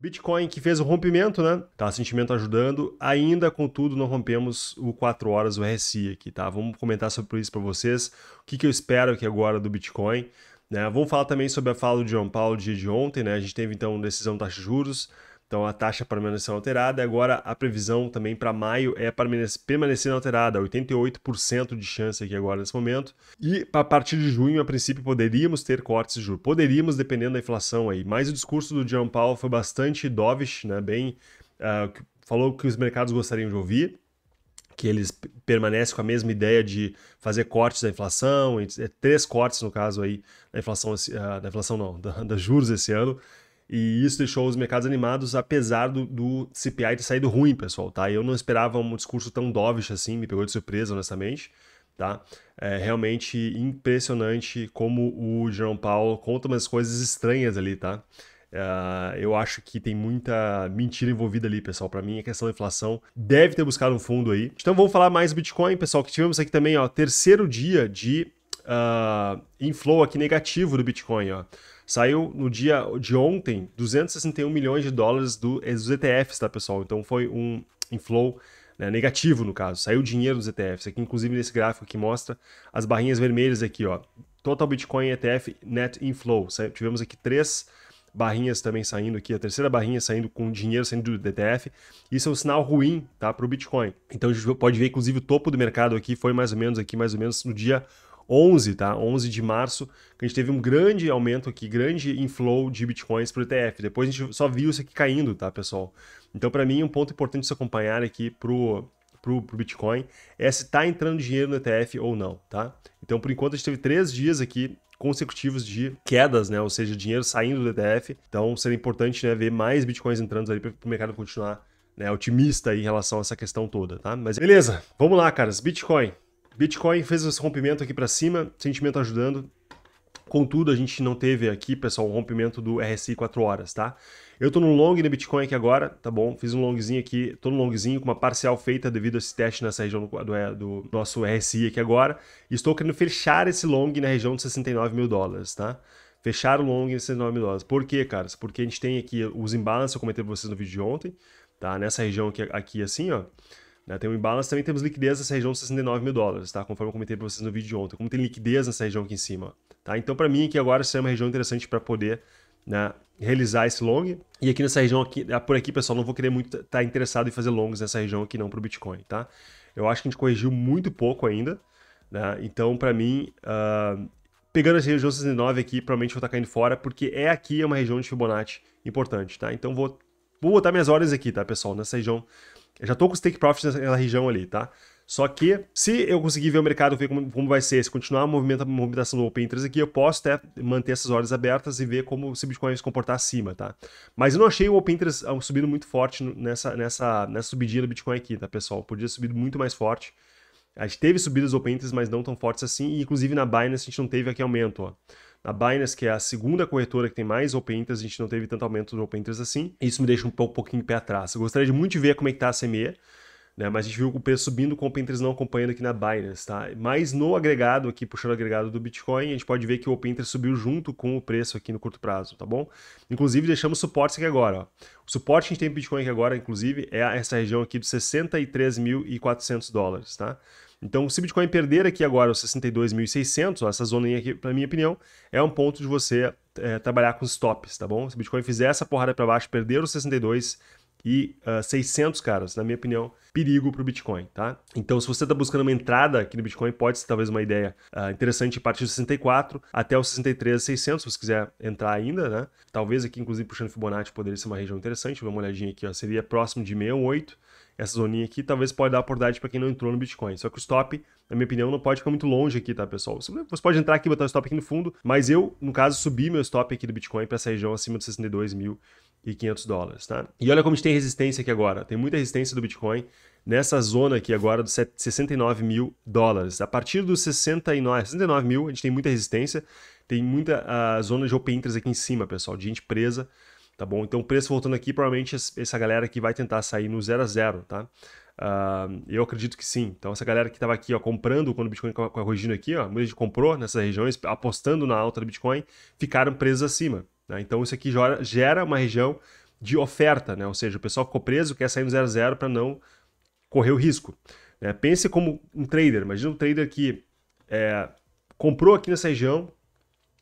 Bitcoin que fez o rompimento, né? Tá, sentimento ajudando. Ainda, contudo, não rompemos o 4 horas, o RSI aqui, tá? Vamos comentar sobre isso para vocês. O que, que eu espero aqui agora do Bitcoin. Né? Vamos falar também sobre a fala do João Paulo dia de ontem, né? A gente teve então decisão de taxa de juros. Então a taxa permaneceu alterada. Agora a previsão também para maio é permanecer alterada, 88% de chance aqui agora nesse momento. E a partir de junho, a princípio, poderíamos ter cortes de juros. Poderíamos, dependendo da inflação aí. Mas o discurso do John Powell foi bastante dovish, né? Bem, uh, falou que os mercados gostariam de ouvir que eles permanecem com a mesma ideia de fazer cortes da inflação, é, três cortes no caso aí da inflação, ah, da inflação não, da, da juros esse ano, e isso deixou os mercados animados, apesar do, do CPI ter saído ruim, pessoal, tá? Eu não esperava um discurso tão dovish assim, me pegou de surpresa, honestamente, tá? É realmente impressionante como o João Paulo conta umas coisas estranhas ali, tá? Uh, eu acho que tem muita mentira envolvida ali, pessoal. Para mim, a questão da inflação deve ter buscado um fundo aí. Então, vamos falar mais Bitcoin, pessoal. Que tivemos aqui também, ó, terceiro dia de uh, inflow aqui negativo do Bitcoin, ó. Saiu no dia de ontem 261 milhões de dólares do, eh, dos ETFs, tá, pessoal? Então foi um inflow né, negativo, no caso. Saiu dinheiro dos ETFs. Aqui, inclusive, nesse gráfico que mostra as barrinhas vermelhas aqui, ó. Total Bitcoin ETF Net Inflow. Tivemos aqui três barrinhas também saindo aqui, a terceira barrinha saindo com dinheiro saindo do ETF. Isso é um sinal ruim, tá, para o Bitcoin. Então a gente pode ver, inclusive, o topo do mercado aqui foi mais ou menos aqui, mais ou menos no dia 11, tá? 11 de março, que a gente teve um grande aumento aqui, grande inflow de bitcoins para o ETF. Depois a gente só viu isso aqui caindo, tá, pessoal? Então, para mim, um ponto importante de se acompanhar aqui pro, o Bitcoin é se está entrando dinheiro no ETF ou não, tá? Então, por enquanto, a gente teve três dias aqui consecutivos de quedas, né? Ou seja, dinheiro saindo do ETF. Então, seria importante né, ver mais bitcoins entrando ali para o mercado continuar né, otimista em relação a essa questão toda, tá? Mas beleza, vamos lá, caras. Bitcoin. Bitcoin fez esse rompimento aqui para cima, sentimento ajudando. Contudo, a gente não teve aqui, pessoal, um rompimento do RSI 4 horas, tá? Eu tô no long no Bitcoin aqui agora, tá bom? Fiz um longzinho aqui, tô no longzinho com uma parcial feita devido a esse teste nessa região do, é, do, nosso RSI aqui agora. E estou querendo fechar esse long na região de 69 mil dólares, tá? Fechar o long em 69 mil dólares. Por quê, caras? Porque a gente tem aqui os imbalances, eu comentei pra vocês no vídeo de ontem, tá? Nessa região aqui, aqui assim, ó. Né? Tem um imbalance, também temos liquidez nessa região de 69 mil dólares, tá? Conforme eu comentei para vocês no vídeo de ontem, como tem liquidez nessa região aqui em cima. Tá? Então, para mim, aqui agora seria é uma região interessante para poder né, realizar esse long. E aqui nessa região, aqui, ah, por aqui, pessoal, não vou querer muito estar tá interessado em fazer longs nessa região aqui não para o Bitcoin, tá? Eu acho que a gente corrigiu muito pouco ainda, né? Então, para mim, uh, pegando essa região 69 aqui, provavelmente vou estar tá caindo fora, porque é aqui é uma região de Fibonacci importante, tá? Então, vou, vou botar minhas ordens aqui, tá, pessoal? Nessa região eu já tô com stake profits naquela região ali, tá? Só que, se eu conseguir ver o mercado, ver como, como vai ser, se continuar a, movimentação do Open Interest aqui, eu posso até manter essas ordens abertas e ver como se o Bitcoin vai se comportar acima, tá? Mas eu não achei o Open Interest ah, subindo muito forte nessa, nessa, nessa subidinha do Bitcoin aqui, tá, pessoal? Podia ter subido muito mais forte. A gente teve subidas Open Interest, mas não tão fortes assim, e inclusive na Binance a gente não teve aqui aumento, ó. A Binance, que é a segunda corretora que tem mais open interest, a gente não teve tanto aumento do open interest assim. Isso me deixa um pouquinho pé atrás. Eu gostaria de muito de ver como é que tá a CME. Né? Mas a gente viu o preço subindo com o Pinterest não acompanhando aqui na Binance, tá? Mas no agregado aqui, puxando o agregado do Bitcoin, a gente pode ver que o Pinterest subiu junto com o preço aqui no curto prazo, tá bom? Inclusive, deixamos suporte aqui agora, ó. O suporte que a gente tem em Bitcoin aqui agora, inclusive, é essa região aqui de 63.400 dólares, tá? Então, se o Bitcoin perder aqui agora os 62.600, essa zona aqui, para minha opinião, é um ponto de você é, trabalhar com stops, tá bom? Se o Bitcoin fizer essa porrada para baixo, perder os 62, e uh, 600, caras, na minha opinião, perigo para o Bitcoin, tá? Então, se você está buscando uma entrada aqui no Bitcoin, pode ser talvez uma ideia uh, interessante partir do 64 até o 63,600, se você quiser entrar ainda, né? Talvez aqui, inclusive, puxando Fibonacci, poderia ser uma região interessante. Vou dar uma olhadinha aqui, ó, seria próximo de 68, essa zoninha aqui, talvez pode dar oportunidade para quem não entrou no Bitcoin. Só que o stop, na minha opinião, não pode ficar muito longe aqui, tá, pessoal? Você pode entrar aqui e botar o stop aqui no fundo, mas eu, no caso, subi meu stop aqui do Bitcoin para essa região acima dos 62 mil e 500 dólares, tá? E olha como a gente tem resistência aqui agora. Tem muita resistência do Bitcoin nessa zona aqui agora dos 69 mil dólares. A partir dos 69, 69 mil, a gente tem muita resistência. Tem muita uh, zona de open interest aqui em cima, pessoal, de gente presa tá bom? Então o preço voltando aqui, provavelmente essa galera que vai tentar sair no 0 a 0, tá? Uh, eu acredito que sim. Então essa galera que estava aqui ó, comprando quando o Bitcoin corrigindo aqui, ó, muita gente comprou nessas regiões, apostando na alta do Bitcoin, ficaram presos acima. Né? Então isso aqui gera uma região de oferta, né? ou seja, o pessoal ficou preso, quer sair no 0 a 0 para não correr o risco. Né? Pense como um trader, imagina um trader que é, comprou aqui nessa região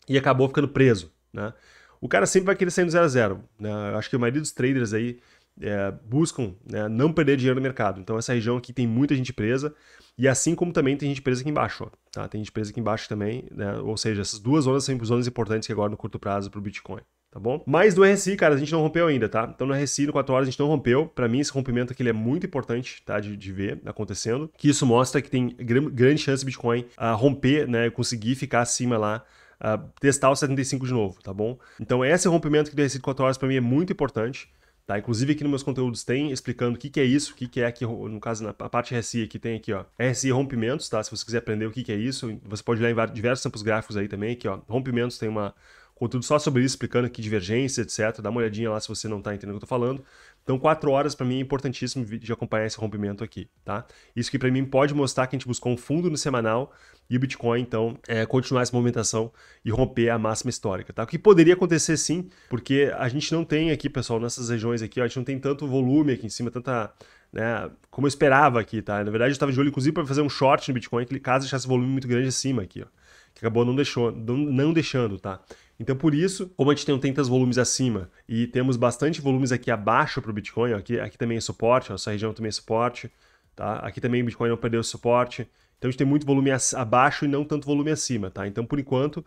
e acabou ficando preso. Né? o cara sempre vai querer sair no 0 a 0 né? Acho que a maioria dos traders aí é, buscam né, não perder dinheiro no mercado. Então essa região aqui tem muita gente presa e assim como também tem gente presa aqui embaixo. Ó, tá? Tem gente presa aqui embaixo também, né? ou seja, essas duas zonas são zonas importantes agora no curto prazo para o Bitcoin. Tá bom? Mas do RSI, cara, a gente não rompeu ainda, tá? Então no RSI, no 4 horas, a gente não rompeu. Para mim, esse rompimento aqui é muito importante, tá? De, de, ver acontecendo. Que isso mostra que tem grande chance do Bitcoin a ah, romper, né? Conseguir ficar acima lá uh, testar o 75 de novo, tá bom? Então esse rompimento que do recibo 4 horas para mim é muito importante. Tá? Inclusive aqui nos meus conteúdos tem explicando o que, que é isso, o que, que é aqui, no caso, na parte RSI aqui tem aqui, ó, RSI rompimentos, tá? Se você quiser aprender o que, que é isso, você pode ler em diversos samples gráficos aí também, aqui, ó, rompimentos tem uma, conteúdo só sobre isso, explicando aqui divergência, etc. Dá uma olhadinha lá se você não está entendendo o que eu tô falando. Então, quatro horas para mim é importantíssimo de acompanhar esse rompimento aqui, tá? Isso que para mim pode mostrar que a gente buscou um fundo no semanal e o Bitcoin, então, é, continuar essa movimentação e romper a máxima histórica, tá? O que poderia acontecer sim, porque a gente não tem aqui, pessoal, nessas regiões aqui, ó, a gente não tem tanto volume aqui em cima, tanta né, como eu esperava aqui, tá? Na verdade, eu estava de olho, inclusive, para fazer um short no Bitcoin, caso deixasse volume muito grande acima aqui, ó, que acabou não, deixou, não, deixando, tá? Então, por isso, como a gente tem tantos volumes acima e temos bastante volumes aqui abaixo para o Bitcoin, ó, aqui, aqui também é suporte, ó, essa região também é suporte, tá? Aqui também o Bitcoin não perdeu suporte, então a gente tem muito volume abaixo e não tanto volume acima, tá? Então, por enquanto,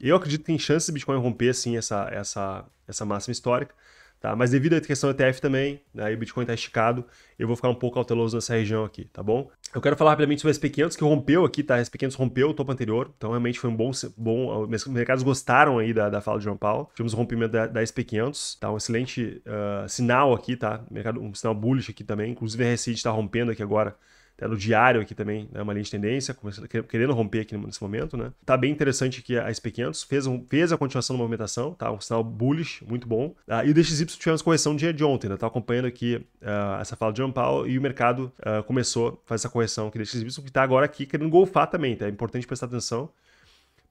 eu acredito que tem chance de Bitcoin romper, sim, essa, essa, essa máxima histórica, Tá? Mas devido à questão ETF também, né, e o Bitcoin está esticado, eu vou ficar um pouco cauteloso nessa região aqui, tá bom? Eu quero falar rapidamente sobre o SP500, que rompeu aqui, tá? O SP500 rompeu o topo anterior, então realmente foi um bom... bom ah, os mercados gostaram aí da, da fala de João Paulo. Tivemos o um rompimento da, da SP500, tá? Um excelente uh, sinal aqui, tá? Mercado, um sinal bullish aqui também. Inclusive a Recid está rompendo aqui agora no diário aqui também, né, uma linha de tendência, querendo romper aqui nesse momento, né? Tá bem interessante aqui a SP500, fez, um, fez a continuação da movimentação, tá? Um sinal bullish, muito bom. Ah, e o DXY tivemos correção no dia de ontem, né? Tá acompanhando aqui uh, essa fala de John Paul e o mercado uh, começou a fazer essa correção aqui do DXY, que está agora aqui querendo golfar também, tá? É importante prestar atenção.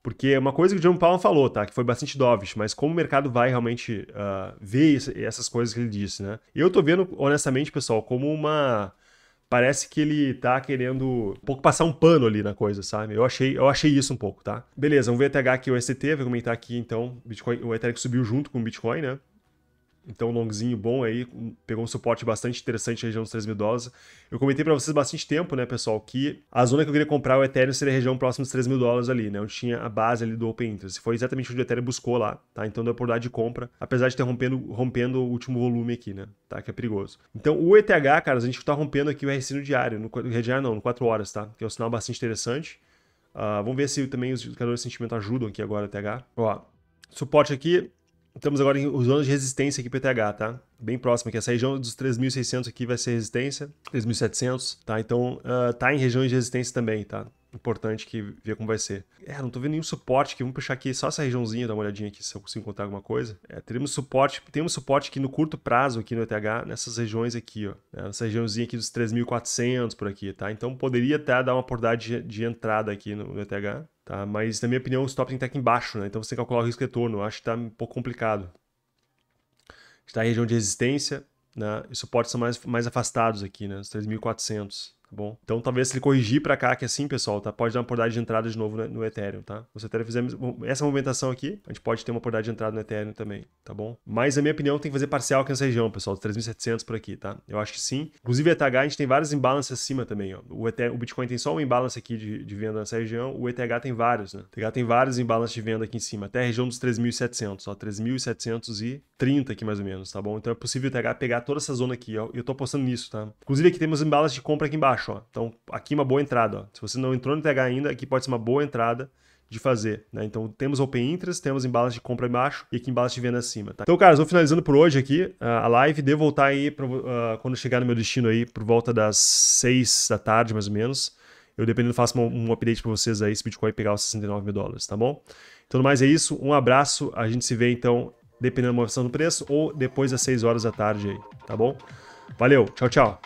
Porque uma coisa que o John Powell falou, tá? Que foi bastante dovish, mas como o mercado vai realmente uh, ver essas coisas que ele disse, né? Eu tô vendo, honestamente, pessoal, como uma parece que ele tá querendo um pouco passar um pano ali na coisa, sabe? Eu achei, eu achei isso um pouco, tá? Beleza, um VTH aqui, o ST, vou comentar aqui então, Bitcoin, o Ethereum subiu junto com o Bitcoin, né? Então, longzinho bom aí, pegou um suporte bastante interessante na região dos 3 mil dólares. Eu comentei para vocês bastante tempo, né, pessoal, que a zona que eu queria comprar o Ethereum seria a região próxima dos 3 mil dólares ali, né, onde tinha a base ali do Open Interest. Foi exatamente onde o Ethereum buscou lá, tá? Então deu oportunidade de compra, apesar de ter rompendo, rompendo o último volume aqui, né, tá? Que é perigoso. Então, o ETH, cara, a gente tá rompendo aqui o RC no diário, no, diário não, no 4 horas, tá? Que é um sinal bastante interessante. Uh, vamos ver se também os indicadores de sentimento ajudam aqui agora, ETH. Ó, suporte aqui, Estamos agora em zona de resistência aqui PTH, tá? Bem próximo aqui. Essa região dos 3.600 aqui vai ser resistência. 3.700, tá? Então, uh, tá em região de resistência também, tá? Importante que ver como vai ser. É, não tô vendo nenhum suporte aqui. Vamos puxar aqui só essa regiãozinha, dar uma olhadinha aqui se eu consigo encontrar alguma coisa. É, teremos suporte, temos suporte aqui no curto prazo aqui no ETH, nessas regiões aqui, ó. essa é, Nessa regiãozinha aqui dos 3.400 por aqui, tá? Então, poderia até dar uma oportunidade de, de entrada aqui no, no ETH. Tá? Mas, na minha opinião, o stop tem tá que estar aqui embaixo, né? Então você tem que calcular o risco de retorno. Eu acho que está um pouco complicado. Está em região de resistência, né? E suportes são mais, mais afastados aqui, né? Os 3.400 bom? Então, talvez se ele corrigir para cá, que é assim, pessoal, tá? Pode dar uma oportunidade de entrada de novo né, no Ethereum, tá? Se o Ethereum fizer essa movimentação aqui, a gente pode ter uma oportunidade de entrada no Ethereum também, tá bom? Mas, na minha opinião, tem que fazer parcial aqui nessa região, pessoal, 3.700 por aqui, tá? Eu acho que sim. Inclusive, ETH, a gente tem vários imbalances acima também, ó. O, Ethereum, o Bitcoin tem só um imbalance aqui de, de venda nessa região, o ETH tem vários, né? O ETH tem vários imbalances de venda aqui em cima, até a região dos 3.700, ó, 3.730 aqui mais ou menos, tá bom? Então, é possível o ETH pegar toda essa zona aqui, ó. Eu tô apostando nisso, tá? Inclusive, aqui temos imbalances de compra aqui embaixo, baixo. Ó. Então, aqui uma boa entrada. Ó. Se você não entrou no TH ainda, aqui pode ser uma boa entrada de fazer. Né? Então, temos open interest, temos embalagem de compra embaixo e aqui embalagem de venda acima. Tá? Então, caras, vou finalizando por hoje aqui ah, a live. Devo voltar aí pra, uh, quando chegar no meu destino aí por volta das 6 da tarde, mais ou menos. Eu, dependendo, faço um, update para vocês aí se Bitcoin pegar os 69 mil dólares, tá bom? Então, mais é isso. Um abraço. A gente se vê, então, dependendo da movimentação do preço ou depois das 6 horas da tarde aí, tá bom? Valeu, tchau, tchau.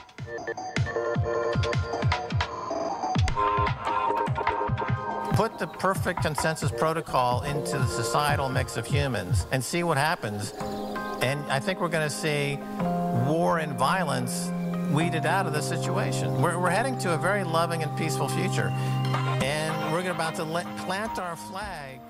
Put the perfect consensus protocol into the societal mix of humans and see what happens. And I think we're going to see war and violence weeded out of the situation. We're, we're heading to a very loving and peaceful future. And we're about to let, plant our flag.